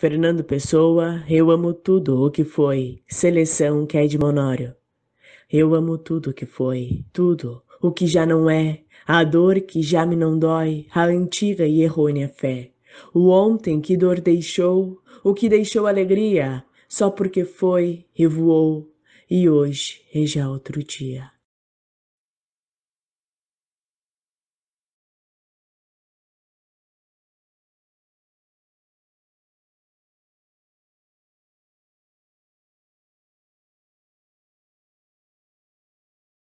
Fernando Pessoa, eu amo tudo o que foi. Seleção que é de Monório. Eu amo tudo o que foi, tudo o que já não é, a dor que já me não dói, a antiga e errônea fé. O ontem que dor deixou, o que deixou alegria, só porque foi e voou, e hoje é já outro dia.